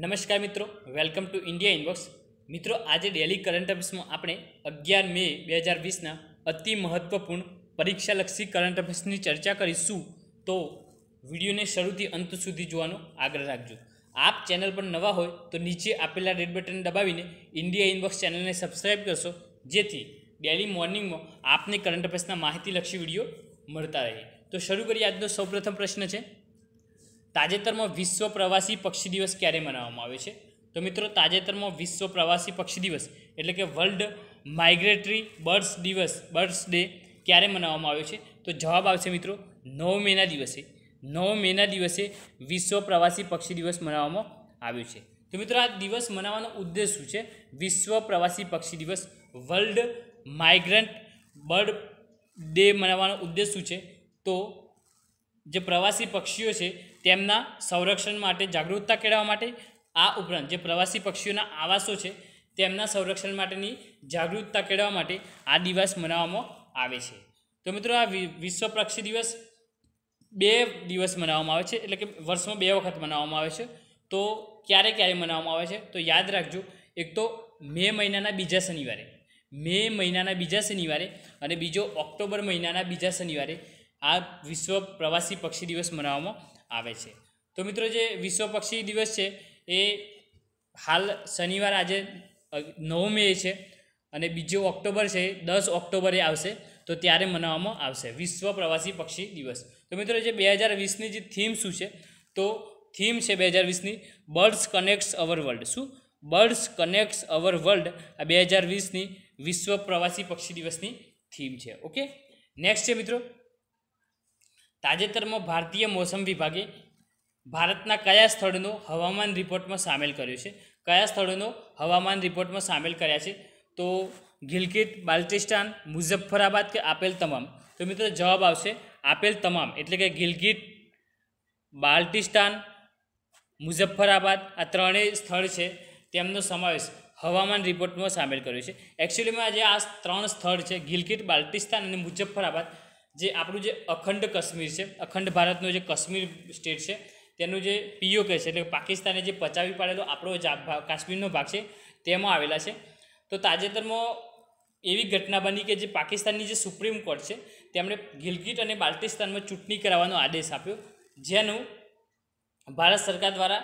નમસ્કાર મિત્રો welcome to India inbox મિત્રો આજે ડેલી કરંટ અફેર્સમાં આપણે અગિયાર મે બે હજાર વીસના અતિ મહત્ત્વપૂર્ણ પરીક્ષાલક્ષી કરંટ અફેર્સની ચર્ચા કરીશું તો વિડીયોને શરૂથી અંત સુધી જોવાનો આગ્રહ રાખજો આપ ચેનલ પર નવા હોય તો નીચે આપેલા રેડ બટન દબાવીને ઇન્ડિયા ઇનબોક્સ ચેનલને સબસ્ક્રાઈબ કરશો જેથી ડેલી મોર્નિંગમાં આપને કરંટ અફેર્સના માહિતીલક્ષી વિડીયો મળતા રહે તો શરૂ કરીએ આજનો સૌપ્રથમ પ્રશ્ન છે તાજેતરમાં વિશ્વ પ્રવાસી પક્ષી દિવસ ક્યારે મનાવવામાં આવે છે તો મિત્રો તાજેતરમાં વિશ્વ પ્રવાસી પક્ષી દિવસ એટલે કે વર્લ્ડ માઇગ્રેટરી બર્ડ્સ દિવસ બર્ડ્સ ડે ક્યારે મનાવવામાં આવ્યો છે તો જવાબ આવશે મિત્રો નવ મેના દિવસે નવ મેના દિવસે વિશ્વ પ્રવાસી પક્ષી દિવસ મનાવવામાં આવ્યો છે તો મિત્રો આ દિવસ મનાવવાનો ઉદ્દેશ શું છે વિશ્વ પ્રવાસી પક્ષી દિવસ વર્લ્ડ માઇગ્રન્ટ બર્ડ ડે મનાવવાનો ઉદ્દેશ શું છે તો જે પ્રવાસી પક્ષીઓ છે તેમના સંરક્ષણ માટે જાગૃતતા કેળવવા માટે આ ઉપરાંત જે પ્રવાસી પક્ષીઓના આવાસો છે તેમના સંરક્ષણ માટેની જાગૃતતા કેળવવા માટે આ દિવસ મનાવવામાં આવે છે તો મિત્રો આ વિશ્વ પક્ષી દિવસ બે દિવસ મનાવવામાં આવે છે એટલે કે વર્ષમાં બે વખત મનાવવામાં આવે છે તો ક્યારે ક્યારે મનાવવામાં આવે છે તો યાદ રાખજો એક તો મે મહિનાના બીજા શનિવારે મે મહિનાના બીજા શનિવારે અને બીજો ઓક્ટોબર મહિનાના બીજા શનિવારે આ વિશ્વ પ્રવાસી પક્ષી દિવસ મનાવવામાં આવે છે તો મિત્રો જે વિશ્વ પક્ષી દિવસ છે એ હાલ શનિવાર આજે નવ મે છે અને બીજો ઓક્ટોબર છે દસ ઓક્ટોબરે આવશે તો ત્યારે મનાવવામાં આવશે વિશ્વ પ્રવાસી પક્ષી દિવસ તો મિત્રો જે બે હજાર વીસની જે થીમ શું છે તો થીમ છે બે હજાર વીસની બર્ડ્સ કનેક્ટ્સ અવર વર્લ્ડ શું બર્ડ્સ કનેક્ટ્સ અવર વર્લ્ડ આ બે હજાર વીસની વિશ્વ પ્રવાસી પક્ષી દિવસની થીમ છે ઓકે નેક્સ્ટ છે મિત્રો તાજેતરમાં ભારતીય મોસમ વિભાગે ભારતના કયા સ્થળનો હવામાન રિપોર્ટમાં સામેલ કર્યો છે કયા સ્થળોનો હવામાન રિપોર્ટમાં સામેલ કર્યા છે તો ગિલકીટ બાલ્ટિસ્તાન મુઝફ્ફરાબાદ કે આપેલ તમામ તો મિત્રો જવાબ આવશે આપેલ તમામ એટલે કે ગિલગિટ બાલ્ટિસ્તાન મુઝફ્ફરાબાદ આ ત્રણેય સ્થળ છે તેમનો સમાવેશ હવામાન રિપોર્ટમાં સામેલ કર્યો છે એકચ્યુઅલીમાં જે આ ત્રણ સ્થળ છે ગિલગિટ બાલ્ટિસ્તાન અને મુઝફ્ફરાબાદ જે આપણું જે અખંડ કાશ્મીર છે અખંડ ભારતનો જે કાશ્મીર સ્ટેટ છે તેનું જે પીઓકે છે એટલે પાકિસ્તાને જે પચાવી પાડેલો આપણો કાશ્મીરનો ભાગ છે તેમાં આવેલા છે તો તાજેતરમાં એવી ઘટના બની કે જે પાકિસ્તાનની જે સુપ્રીમ કોર્ટ છે તેમણે ગિલગિટ અને બાલ્ટિસ્તાનમાં ચૂંટણી કરાવવાનો આદેશ આપ્યો જેનું ભારત સરકાર દ્વારા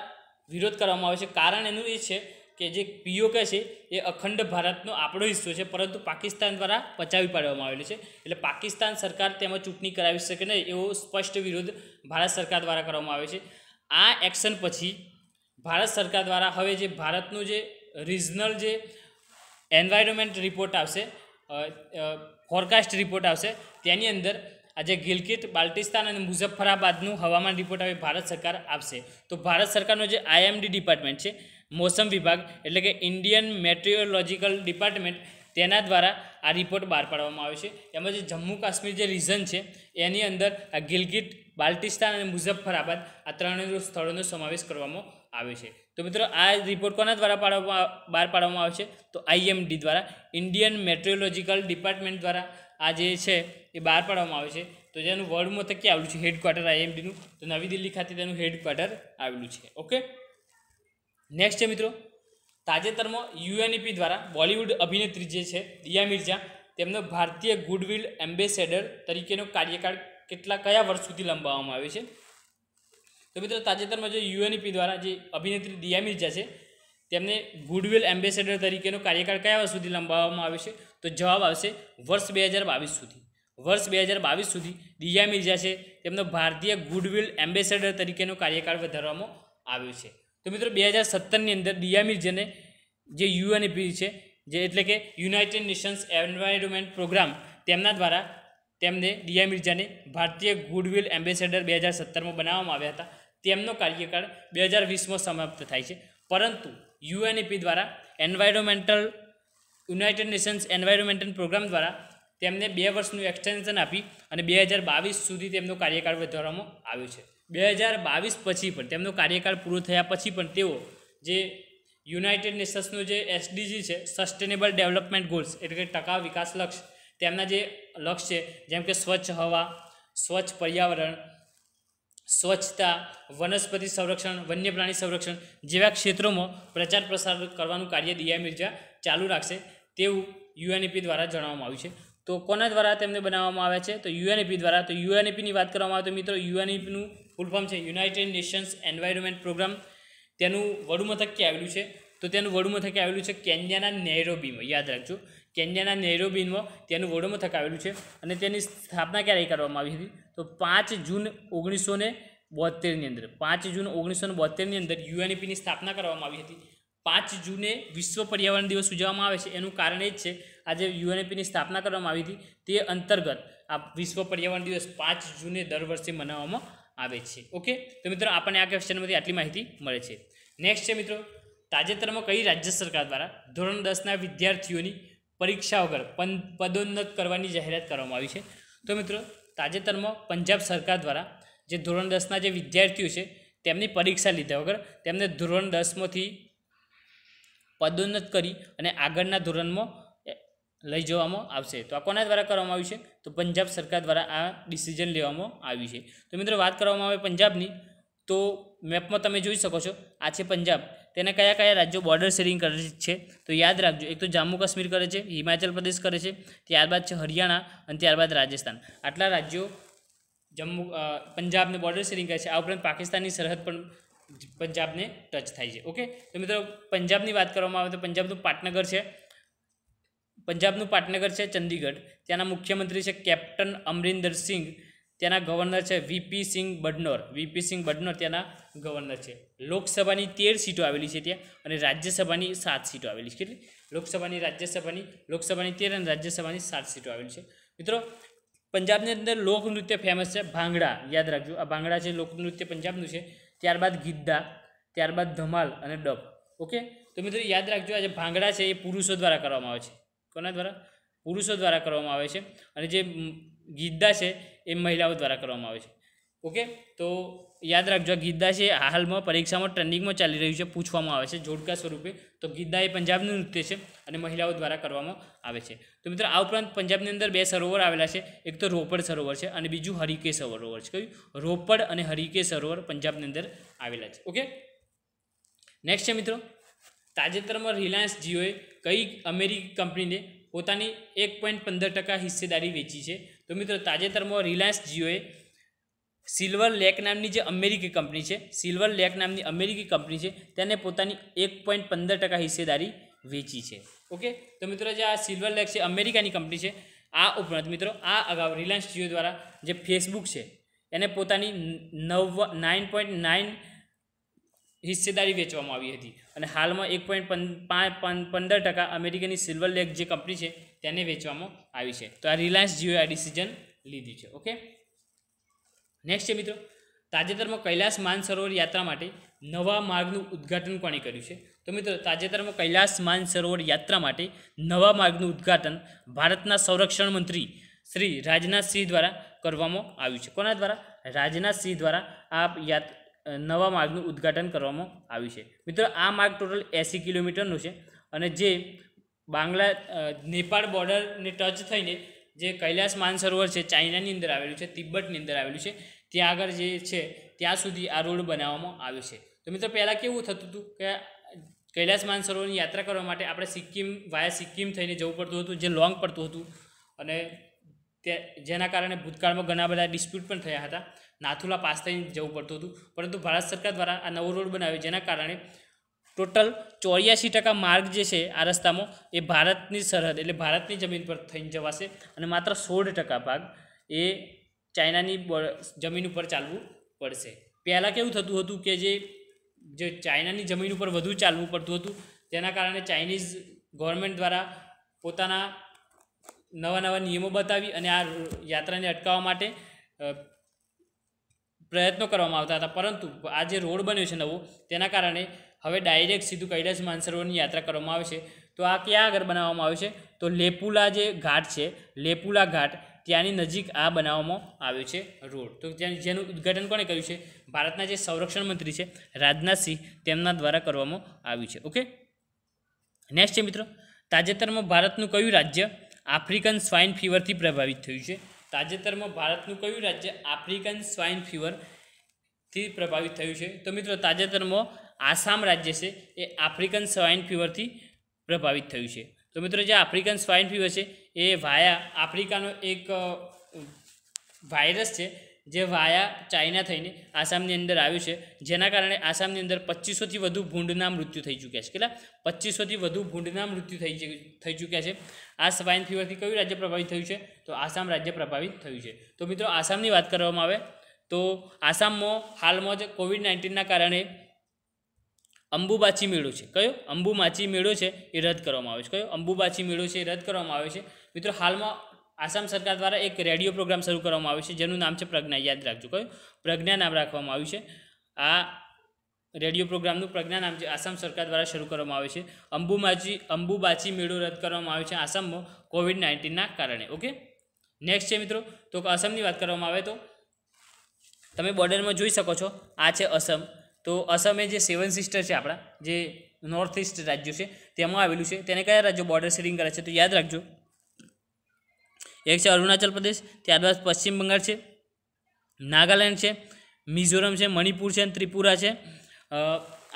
વિરોધ કરવામાં આવે છે કારણ એનું એ છે કે જે પીઓકે છે એ અખંડ ભારતનો આપણો હિસ્સો છે પરંતુ પાકિસ્તાન દ્વારા પચાવી પાડવામાં આવેલું છે એટલે પાકિસ્તાન સરકાર તેમાં ચૂંટણી કરાવી શકે નહીં એવો સ્પષ્ટ વિરોધ ભારત સરકાર દ્વારા કરવામાં આવે છે આ એક્શન પછી ભારત સરકાર દ્વારા હવે જે ભારતનું જે રિજનલ જે એન્વાયરમેન્ટ રિપોર્ટ આવશે ફોરકાસ્ટ રિપોર્ટ આવશે તેની અંદર આજે ગિલગિટ બાલ્ટિસ્તાન અને મુઝફ્ફરાબાદનું હવામાન રિપોર્ટ આવે ભારત સરકાર આપશે તો ભારત સરકારનો જે આઈએમડી ડિપાર્ટમેન્ટ છે મોસમ વિભાગ એટલે કે ઇન્ડિયન મેટ્રિયોલોજિકલ ડિપાર્ટમેન્ટ તેના દ્વારા આ રિપોર્ટ બહાર પાડવામાં આવ્યો છે તેમજ જમ્મુ કાશ્મીર જે રિઝન છે એની અંદર આ ગિલગિટ બાલ્ટિસ્તાન અને મુઝફ્ફરાબાદ આ ત્રણેય સ્થળોનો સમાવેશ કરવામાં આવ્યો છે તો મિત્રો આ રિપોર્ટ કોના દ્વારા પાડવામાં બહાર પાડવામાં આવે છે તો આઈએમડી દ્વારા ઇન્ડિયન મેટ્રોલોજિકલ ડિપાર્ટમેન્ટ દ્વારા આ જે છે એ બહાર પાડવામાં આવે છે તો જેનું વર્ડ મથક ક્યાં આવેલું છે હેડક્વાર્ટર આઈએમડીનું તો નવી દિલ્હી ખાતે તેનું હેડક્વાર્ટર આવેલું છે ઓકે નેક્સ્ટ છે મિત્રો તાજેતરમાં યુએનઈપી દ્વારા બોલિવૂડ અભિનેત્રી જે છે દિયા મિર્ઝા તેમનો ભારતીય ગુડવિલ એમ્બેસેડર તરીકેનો કાર્યકાળ કેટલા કયા વર્ષ સુધી લંબાવવામાં આવે છે તો મિત્રો તાજેતરમાં જે યુએનઈપી દ્વારા જે અભિનેત્રી દિયા મિર્ઝા છે તેમને ગુડવિલ એમ્બેસેડર તરીકેનો કાર્યકાળ કયા વર્ષ સુધી લંબાવવામાં આવે છે તો જવાબ આવશે વર્ષ બે હજાર બાવીસ સુધી વર્ષ બે હજાર બાવીસ સુધી દિયા મિર્ઝા છે તેમનો ભારતીય ગુડવિલ એમ્બેસેડર તરીકેનો કાર્યકાળ વધારવામાં આવ્યો છે તો મિત્રો બે હજાર સત્તરની અંદર ડિયામીર જેને જે યુએનઈપી છે જે એટલે કે યુનાઇટેડ નેશન્સ એન્વાયરમેન્ટ પ્રોગ્રામ તેમના દ્વારા તેમને ડિયા મિર્ઝાને ભારતીય ગુડવિલ એમ્બેસેડર બે હજાર સત્તરમાં બનાવવામાં આવ્યા હતા તેમનો કાર્યકાળ બે હજાર વીસમાં સમાપ્ત થાય છે પરંતુ યુએનઈપી દ્વારા environmental United Nations environmental programme દ્વારા તેમને બે વર્ષનું એક્સટેન્શન આપી અને બે હજાર બાવીસ સુધી તેમનો કાર્યકાળ વધારવામાં આવ્યો છે બે હજાર બાવીસ પછી પણ તેમનો કાર્યકાળ પૂરો થયા પછી પણ તેઓ જે યુનાઇટેડ નેશન્સનું જે એસડીજી છે સસ્ટેનેબલ ડેવલપમેન્ટ ગોલ્સ એટલે કે ટકાઉ વિકાસ લક્ષ્ય તેમના જે લક્ષ્ય છે જેમ કે સ્વચ્છ હવા સ્વચ્છ પર્યાવરણ સ્વચ્છતા વનસ્પતિ સંરક્ષણ વન્યપ્રાણી સંરક્ષણ જેવા ક્ષેત્રોમાં પ્રચાર પ્રસાર કરવાનું કાર્ય દિયા મિર્જા ચાલુ રાખશે તેવું યુએનઈપી દ્વારા જણાવવામાં આવ્યું છે તો કોના દ્વારા તેમને બનાવવામાં આવે છે તો યુએનઈપી દ્વારા તો યુએનઈપીની વાત કરવામાં આવે તો મિત્રો યુએનઈપીનું ફૂલ ફોર્મ છે યુનાઇટેડ નેશન્સ એન્વાયરમેન્ટ પ્રોગ્રામ તેનું વડુમથક ક્યાં આવેલું છે તો તેનું વડુમથક આવેલું છે કેન્યાના નેરોબીમાં યાદ રાખજો કેન્યાના નેરોબીમાં તેનું વડુમથક આવેલું છે અને તેની સ્થાપના ક્યારે કરવામાં આવી હતી તો પાંચ જૂન ઓગણીસો ને બોતેરની અંદર પાંચ જૂન ઓગણીસો ને બોતેરની અંદર યુએનઈપીની સ્થાપના કરવામાં આવી હતી પાંચ જૂને વિશ્વ પર્યાવરણ દિવસ ઉજવવામાં આવે છે એનું કારણ એ જ છે આજે યુએનએપીની સ્થાપના કરવામાં આવી હતી તે અંતર્ગત આ વિશ્વ પર્યાવરણ દિવસ પાંચ જૂને દર વર્ષે મનાવવામાં આવે છે ઓકે તો મિત્રો આપણને આ ક્વેશ્ચનમાંથી આટલી માહિતી મળે છે નેક્સ્ટ છે મિત્રો તાજેતરમાં કઈ રાજ્ય સરકાર દ્વારા ધોરણ દસના વિદ્યાર્થીઓની પરીક્ષા વગર પદોન્નત કરવાની જાહેરાત કરવામાં આવી છે તો મિત્રો તાજેતરમાં પંજાબ સરકાર દ્વારા જે ધોરણ દસના જે વિદ્યાર્થીઓ છે તેમની પરીક્ષા લીધા વગર તેમને ધોરણ દસમાંથી પદોન્નત કરી અને આગળના ધોરણમાં લઈ જવામાં આવશે તો આ કોના દ્વારા કરવામાં આવ્યું છે તો પંજાબ સરકાર દ્વારા આ ડિસિઝન લેવામાં આવ્યું છે તો મિત્રો વાત કરવામાં આવે પંજાબની તો મેપમાં તમે જોઈ શકો છો આ છે પંજાબ તેના કયા કયા રાજ્યો બોર્ડર શેરિંગ કરે છે તો યાદ રાખજો એક તો જમ્મુ કાશ્મીર કરે છે હિમાચલ પ્રદેશ કરે છે ત્યારબાદ છે હરિયાણા અને ત્યારબાદ રાજસ્થાન આટલા રાજ્યો જમ્મુ પંજાબને બોર્ડર શેરિંગ કરે છે આ ઉપરાંત પાકિસ્તાનની સરહદ પણ પંજાબને ટચ થાય છે ઓકે તો મિત્રો પંજાબની વાત કરવામાં આવે તો પંજાબનું પાટનગર છે પંજાબનું પાટનગર છે ચંદીગઢ ત્યાંના મુખ્યમંત્રી છે કેપ્ટન અમરિન્દર સિંઘ ત્યાંના ગવર્નર છે વીપી સિંહ બડનોર વીપી સિંઘ બડનોર ત્યાંના ગવર્નર છે લોકસભાની તેર સીટો આવેલી છે ત્યાં અને રાજ્યસભાની સાત સીટો આવેલી છે કેટલી લોકસભાની રાજ્યસભાની લોકસભાની તેર અને રાજ્યસભાની સાત સીટો આવેલી છે મિત્રો પંજાબની અંદર લોકનૃત્ય ફેમસ છે ભાંગડા યાદ રાખજો આ ભાંગડા છે લોકનૃત્ય પંજાબનું છે ત્યારબાદ ગિદ્દા ત્યારબાદ ધમાલ અને ડબ ઓકે તો મિત્રો યાદ રાખજો આજે ભાંગડા છે એ પુરુષો દ્વારા કરવામાં આવે છે કોના દ્વારા પુરુષો દ્વારા કરવામાં આવે છે અને જે ગીદ્દા છે એ મહિલાઓ દ્વારા કરવામાં આવે છે ઓકે તો યાદ રાખજો ગીદ્દા છે હાલમાં પરીક્ષામાં ટ્રેન્ડિંગમાં ચાલી રહ્યું છે પૂછવામાં આવે છે જોડકા સ્વરૂપે તો ગીદ્દા એ પંજાબનું નૃત્ય છે અને મહિલાઓ દ્વારા કરવામાં આવે છે તો મિત્રો આ ઉપરાંત પંજાબની અંદર બે સરોવર આવેલા છે એક તો રોપડ સરોવર છે અને બીજું હરિકે સરોવર છે કયું રોપડ અને હરિકે સરોવર પંજાબની અંદર આવેલા છે ઓકે નેક્સ્ટ છે મિત્રો તાજેતરમાં રિલાયન્સ જીઓએ કઈ અમેરિકી કંપનીને પોતાની એક પોઈન્ટ પંદર ટકા હિસ્સેદારી વેચી છે તો મિત્રો તાજેતરમાં રિલાયન્સ જીઓએ સિલ્વર લેક નામની જે અમેરિકી કંપની છે સિલ્વર લેક નામની અમેરિકી કંપની છે તેને પોતાની એક પોઈન્ટ પંદર ટકા હિસ્સેદારી વેચી છે ઓકે તો મિત્રો જે આ સિલ્વર લેક છે અમેરિકાની કંપની છે આ ઉપરાંત મિત્રો આ અગાઉ રિલાયન્સ જીઓ દ્વારા જે ફેસબુક છે એને પોતાની નવ નાઇન પોઈન્ટ નાઇન હિસ્સેદારી વેચવામાં આવી હતી અને હાલમાં એક પોઈન્ટ પંદર ટકા અમેરિકાની સિલ્વર લેક જે કંપની છે તેને વેચવામાં આવી છે તો આ રિલાયન્સ જીઓએ આ ડિસિઝન લીધી છે ઓકે નેક્સ્ટ છે મિત્રો તાજેતરમાં કૈલાસ માનસરોવર યાત્રા માટે નવા માર્ગનું ઉદ્ઘાટન કોણે કર્યું છે તો મિત્રો તાજેતરમાં કૈલાસ માનસરોવર યાત્રા માટે નવા માર્ગનું ઉદ્ઘાટન ભારતના સંરક્ષણ મંત્રી શ્રી રાજનાથસિંહ દ્વારા કરવામાં આવ્યું છે કોના દ્વારા રાજનાથસિંહ દ્વારા આ યાત્રા નવા માર્ગનું ઉદ્ઘાટન કરવામાં આવ્યું છે મિત્રો આ માર્ગ ટોટલ એંસી કિલોમીટરનું છે અને જે બાંગ્લા નેપાળ બોર્ડરને ટચ થઈને જે કૈલાસ માનસરોવર છે ચાઇનાની અંદર આવેલું છે તિબ્બતની અંદર આવેલું છે ત્યાં આગળ જે છે ત્યાં સુધી આ રોડ બનાવવામાં આવ્યો છે તો મિત્રો પહેલાં કેવું થતું હતું કે કૈલાસ માનસરોવરની યાત્રા કરવા માટે આપણે સિક્કિમ વાયા સિક્કિમ થઈને જવું પડતું હતું જે લોંગ પડતું હતું અને તે જેના કારણે ભૂતકાળમાં ઘણા બધા ડિસ્પ્યુટ પણ થયા હતા નાથુલા પાસ થઈને જવું પડતું હતું પરંતુ ભારત સરકાર દ્વારા આ નવો રોડ બનાવ્યો જેના કારણે ટોટલ ચોર્યાસી ટકા માર્ગ જે છે આ રસ્તામાં એ ભારતની સરહદ એટલે ભારતની જમીન પર થઈને જવાશે અને માત્ર સોળ ટકા ભાગ એ ચાઇનાની જમીન ઉપર ચાલવું પડશે પહેલાં કેવું થતું હતું કે જે જે ચાઇનાની જમીન ઉપર વધુ ચાલવું પડતું હતું તેના કારણે ચાઇનીઝ ગવર્મેન્ટ દ્વારા પોતાના નવા નવા નિયમો બતાવી અને આ યાત્રાને અટકાવવા માટે પ્રયત્નો કરવામાં આવતા હતા પરંતુ આ જે રોડ બન્યો છે નવો તેના કારણે હવે ડાયરેક્ટ સીધું કૈલાસ માનસરોવરની યાત્રા કરવામાં આવે છે તો આ ક્યાં આગળ બનાવવામાં આવે છે તો લેપુલા જે ઘાટ છે લેપુલા ઘાટ ત્યાંની નજીક આ બનાવવામાં આવ્યો છે રોડ તો ત્યાં જેનું ઉદ્ઘાટન કોણે કર્યું છે ભારતના જે સંરક્ષણ મંત્રી છે રાજનાથસિંહ તેમના દ્વારા કરવામાં આવ્યું છે ઓકે નેક્સ્ટ છે મિત્રો તાજેતરમાં ભારતનું કયું રાજ્ય આફ્રિકન સ્વાઇન ફીવરથી પ્રભાવિત થયું છે તાજેતરમાં ભારતનું કયું રાજ્ય આફ્રિકન સ્વાઇન ફીવરથી પ્રભાવિત થયું છે તો મિત્રો તાજેતરમાં આસામ રાજ્ય છે એ આફ્રિકન સ્વાઇન ફીવરથી પ્રભાવિત થયું છે તો મિત્રો જે આફ્રિકન સ્વાઇન ફીવર છે એ વાયા આફ્રિકાનો એક વાયરસ છે જે વાયા ચાઇના થઈને આસામની અંદર આવ્યું છે જેના કારણે આસામની અંદર પચીસોથી વધુ ભૂંડના મૃત્યુ થઈ ચૂક્યા છે કેટલા પચીસોથી વધુ ભૂંડના મૃત્યુ થઈ થઈ ચૂક્યા છે આ સ્વાઇન ફીવરથી કયું રાજ્ય પ્રભાવિત થયું છે તો આસામ રાજ્ય પ્રભાવિત થયું છે તો મિત્રો આસામની વાત કરવામાં આવે તો આસામમાં હાલમાં જ કોવિડ નાઇન્ટીનના કારણે અંબુબાચી મેળો છે કયો અંબુમાચી મેળો છે એ રદ કરવામાં આવ્યો છે કયો અંબુબાચી મેળો છે એ રદ કરવામાં આવ્યો છે મિત્રો હાલમાં આસામ સરકાર દ્વારા એક રેડિયો પ્રોગ્રામ શરૂ કરવામાં આવ્યો છે જેનું નામ છે પ્રજ્ઞા યાદ રાખજો કયું પ્રજ્ઞા નામ રાખવામાં આવ્યું છે આ રેડિયો પ્રોગ્રામનું પ્રજ્ઞા નામ છે આસામ સરકાર દ્વારા શરૂ કરવામાં આવે છે અંબુમાજી અંબુબાચી મેળો રદ કરવામાં આવ્યો છે આસામમાં કોવિડ નાઇન્ટીનના કારણે ઓકે નેક્સ્ટ છે મિત્રો તો આસામની વાત કરવામાં આવે તો તમે બોર્ડરમાં જોઈ શકો છો આ છે અસમ તો અસમ એ જે સેવન સિસ્ટર છે આપણા જે નોર્થ ઇસ્ટ રાજ્યો છે તેમાં આવેલું છે તેને કયા રાજ્યો બોર્ડર શેરિંગ કરે છે તો યાદ રાખજો એક છે અરુણાચલ પ્રદેશ ત્યારબાદ પશ્ચિમ બંગાળ છે નાગાલેન્ડ છે મિઝોરમ છે મણિપુર છે અને ત્રિપુરા છે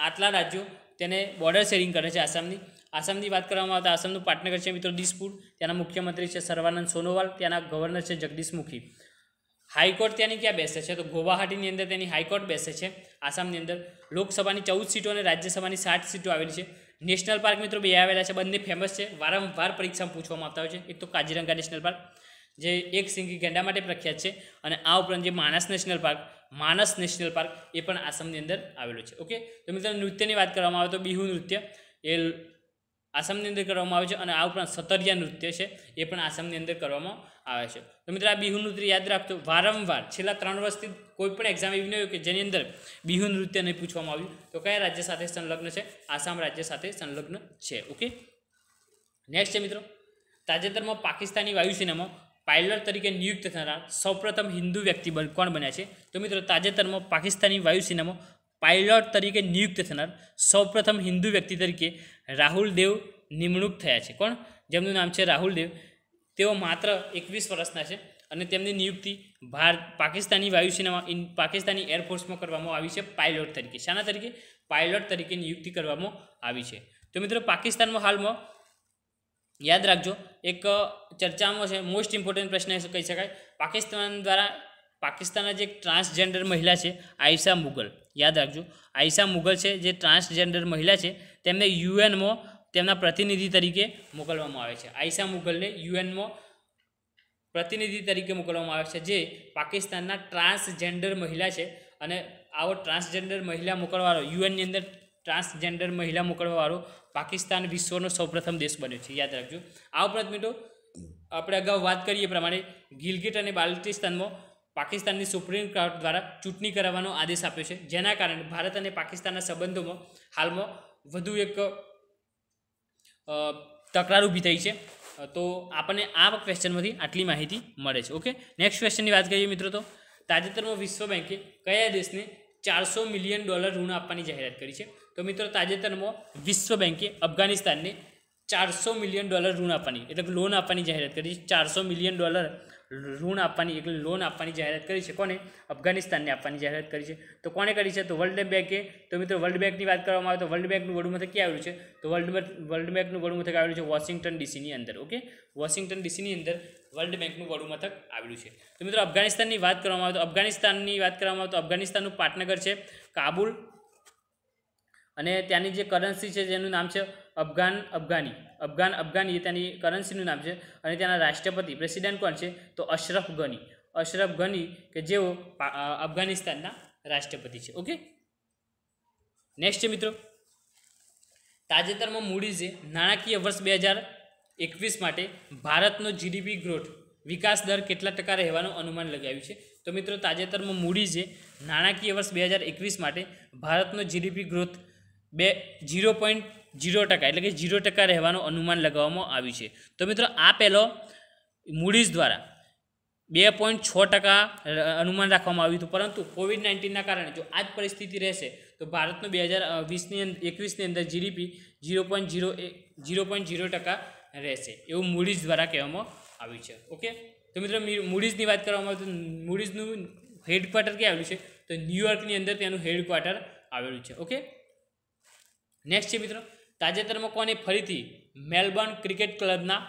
આટલા રાજ્યો તેને બોર્ડર શેરિંગ કરે છે આસામની આસામની વાત કરવામાં આવતા આસામનું પાટનગર છે મિત્રો દિસપુર ત્યાંના મુખ્યમંત્રી છે સર્વાનંદ સોનોવાલ ત્યાંના ગવર્નર છે જગદીશ મુખી હાઈકોર્ટ ત્યાંની ક્યાં બેસે છે તો ગુવાહાટીની અંદર તેની હાઈકોર્ટ બેસે છે આસામની અંદર લોકસભાની ચૌદ સીટો અને રાજ્યસભાની સાત સીટો આવેલી છે નેશનલ પાર્ક મિત્રો બે આવેલા છે બંને ફેમસ છે વારંવાર પરીક્ષામાં પૂછવામાં આવતા હોય છે એક તો કાજીરંગા નેશનલ પાર્ક જે એક સિંગી ગેંડા માટે પ્રખ્યાત છે અને આ ઉપરાંત જે Manas National Park Manas National Park એ પણ આસામની અંદર આવેલો છે ઓકે તો મિત્રો નૃત્યની વાત કરવામાં આવે તો બિહુ નૃત્ય એ આસામની અંદર કરવામાં આવે છે અને આ ઉપરાંત સતરિયા નૃત્ય છે એ પણ આસામની અંદર કરવામાં આવે છે તો મિત્રો આ બિહુ નૃત્ય યાદ રાખતો વારંવાર છેલ્લા ત્રણ વર્ષથી કોઈ પણ એક્ઝામ એવી નહીં કે જેની અંદર બિહુ નૃત્યને પૂછવામાં આવ્યું તો કયા રાજ્ય સાથે સંલગ્ન છે આસામ રાજ્ય સાથે સંલગ્ન છે ઓકે નેક્સ્ટ છે મિત્રો તાજેતરમાં પાકિસ્તાની વાયુસેનામાં પાયલટ તરીકે નિયુક્ત થનારા સૌપ્રથમ હિન્દુ વ્યક્તિ કોણ બન્યા છે તો મિત્રો તાજેતરમાં પાકિસ્તાની વાયુસેનામાં પાયલોટ તરીકે નિયુક્ત થનાર સૌપ્રથમ હિન્દુ વ્યક્તિ તરીકે રાહુલ દેવ નિમણૂક થયા છે કોણ જેમનું નામ છે રાહુલ દેવ તેઓ માત્ર એકવીસ વર્ષના છે અને તેમની નિયુક્તિ ભારત પાકિસ્તાની વાયુસેનામાં ઇન પાકિસ્તાની એરફોર્સમાં કરવામાં આવી છે પાયલોટ તરીકે શાના તરીકે પાયલોટ તરીકે નિયુક્તિ કરવામાં આવી છે તો મિત્રો પાકિસ્તાનમાં હાલમાં યાદ રાખજો એક ચર્ચામાં છે મોસ્ટ ઇમ્પોર્ટન્ટ પ્રશ્ન કહી શકાય પાકિસ્તાન દ્વારા પાકિસ્તાનના જે ટ્રાન્સજેન્ડર મહિલા છે આયશા મુગલ યાદ રાખજો આયશા મુગલ છે જે ટ્રાન્સજેન્ડર મહિલા છે તેમને યુએનમાં તેમના પ્રતિનિધિ તરીકે મોકલવામાં આવે છે આયશા મુગલને યુએનમાં પ્રતિનિધિ તરીકે મોકલવામાં આવે છે જે પાકિસ્તાનના ટ્રાન્સજેન્ડર મહિલા છે અને આવો ટ્રાન્સજેન્ડર મહિલા મોકલવાનો યુએનની અંદર ટ્રાન્સજેન્ડર મહિલા મોકલવાવાળો પાકિસ્તાન વિશ્વનો સૌપ્રથમ દેશ બન્યો છે યાદ રાખજો આ ઉપરાંત મિત્રો આપણે અગાઉ વાત કરીએ પ્રમાણે ગિલગિટ અને બાલ્ટિસ્તાનમાં પાકિસ્તાનની સુપ્રીમ કોર્ટ દ્વારા ચૂંટણી કરાવવાનો આદેશ આપ્યો છે જેના કારણે ભારત અને પાકિસ્તાનના સંબંધોમાં હાલમાં વધુ એક તકરાર ઊભી થઈ છે તો આપણને આ ક્વેશ્ચનમાંથી આટલી માહિતી મળે છે ઓકે નેક્સ્ટ ક્વેશ્ચનની વાત કરીએ મિત્રો તો તાજેતરમાં વિશ્વ બેંકે કયા દેશને ચારસો મિલિયન ડોલર ઋણ આપવાની જાહેરાત કરી છે તો મિત્રો તાજેતરમાં વિશ્વ બેન્કે અફઘાનિસ્તાનને ચારસો મિલિયન ડોલર ઋણ આપવાની એટલે લોન આપવાની જાહેરાત કરી છે ચારસો મિલિયન ડોલર ઋણ આપવાની એટલે લોન આપવાની જાહેરાત કરી છે કોને અફઘાનિસ્તાનને આપવાની જાહેરાત કરી છે તો કોણે કરી છે તો વર્લ્ડ બેંકે તો મિત્રો વર્લ્ડ બેંકની વાત કરવામાં આવે તો વર્લ્ડ બેંકનું વડું મથક ક્યાં આવ્યું છે તો વર્લ્ડ વર્લ્ડ બેંકનું વડું મથક આવ્યું છે વોશિંગ્ટન ડીસીની અંદર ઓકે વોશિંગ્ટન ડીસીની અંદર વર્લ્ડ બેંકનું વડું મથક આવેલું છે તો મિત્રો અફઘાનિસ્તાનની વાત કરવામાં આવે તો અફઘાનિસ્તાનની વાત કરવામાં આવે તો અફઘાનિસ્તાનનું પાટનગર છે કાબુલ અને ત્યાંની જે કરન્સી છે જેનું નામ છે અફઘાન અફઘાની અફઘાન અફઘાની એ તેની કરન્સીનું નામ છે અને તેના રાષ્ટ્રપતિ પ્રેસિડેન્ટ કોણ છે તો અશરફ ગની અશરફ ગની કે જેઓ અફઘાનિસ્તાનના રાષ્ટ્રપતિ છે ઓકે નેક્સ્ટ છે મિત્રો તાજેતરમાં મૂડીઝે નાણાકીય વર્ષ બે હજાર એકવીસ માટે ભારતનો જીડીપી ગ્રોથ વિકાસ દર કેટલા ટકા રહેવાનું અનુમાન લગાવ્યું છે તો મિત્રો તાજેતરમાં મૂડીઝે નાણાકીય વર્ષ બે હજાર એકવીસ માટે ભારતનો જીડીપી ગ્રોથ બે જીરો પોઈન્ટ જીરો ટકા એટલે કે ઝીરો ટકા રહેવાનું અનુમાન લગાવવામાં આવ્યું છે તો મિત્રો આ પહેલો મૂડીઝ દ્વારા બે પોઈન્ટ છ ટકા અનુમાન રાખવામાં આવ્યું હતું પરંતુ કોવિડ નાઇન્ટીનના કારણે જો આ જ પરિસ્થિતિ રહેશે તો ભારતનું બે હજાર વીસની અંદર એકવીસની અંદર GDP zero point zero zero point zero ટકા રહેશે એવું મૂડીઝ દ્વારા કહેવામાં આવ્યું છે ઓકે તો મિત્રો મૂડીઝની વાત કરવામાં આવે તો મૂડીઝનું હેડક્વાર્ટર ક્યાં આવ્યું છે તો ન્યુયોર્કની અંદર તેનું હેડક્વાર્ટર આવેલું છે ઓકે નેક્સ્ટ છે મિત્રો તાજેતરમાં કોને ફરીથી મેલબર્ન ક્રિકેટ ક્લબના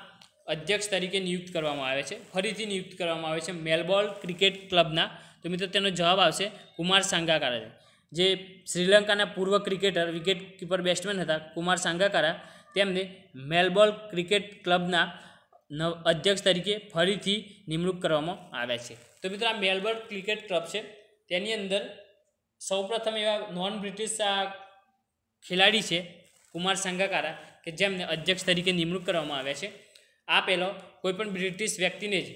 અધ્યક્ષ તરીકે નિયુક્ત કરવામાં આવે છે ફરીથી નિયુક્ત કરવામાં આવે છે મેલબોર્ન ક્રિકેટ ક્લબના તો મિત્રો તેનો જવાબ આવશે કુમાર સાંગાકારા જે શ્રીલંકાના પૂર્વ ક્રિકેટર વિકેટ કીપર બેટ્સમેન હતા કુમાર સાંગાકારા તેમને મેલબોર્ન ક્રિકેટ ક્લબના નવ અધ્યક્ષ તરીકે ફરીથી નિમણૂક કરવામાં આવ્યા છે તો મિત્રો આ મેલબોર્ન ક્રિકેટ ક્લબ છે તેની અંદર સૌપ્રથમ એવા નોન બ્રિટિશ ખેલાડી છે કુમાર સંગાકારા કે જેમને અધ્યક્ષ તરીકે નિમણૂક કરવામાં આવ્યા છે આ પહેલો કોઈપણ બ્રિટિશ વ્યક્તિને જ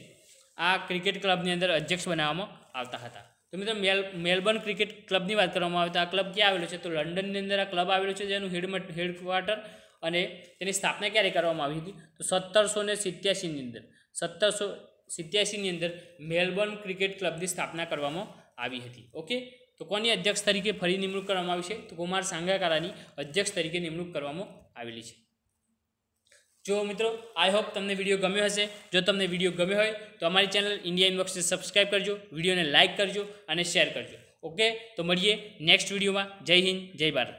આ ક્રિકેટ ક્લબની અંદર અધ્યક્ષ બનાવવામાં આવતા હતા તો મિત્રો મેલ મેલબર્ન ક્રિકેટ ક્લબની વાત કરવામાં આવે તો આ ક્લબ ક્યાં આવેલો છે તો લંડનની અંદર આ ક્લબ આવેલો છે જેનું હેડ હેડક્વાર્ટર અને તેની સ્થાપના ક્યારે કરવામાં આવી હતી તો સત્તરસો ને સિત્યાસીની અંદર સત્તરસો સિત્યાસીની અંદર મેલબર્ન ક્રિકેટ ક્લબની સ્થાપના કરવામાં આવી હતી ઓકે તો કોની અધ્યક્ષ તરીકે ફરી નિમણૂક કરવામાં આવી છે તો કુમાર સાંગાકારાની અધ્યક્ષ તરીકે નિમણૂક કરવામાં આવેલી છે જો મિત્રો આઈ હોપ તમને વિડીયો ગમ્યો હશે જો તમને વિડીયો ગમ્યો હોય તો અમારી ચેનલ ઇન્ડિયા ઇનબોક્સને સબસ્ક્રાઈબ કરજો વિડીયોને લાઇક કરજો અને શેર કરજો ઓકે તો મળીએ નેક્સ્ટ વિડીયોમાં જય હિન્દ જય ભારત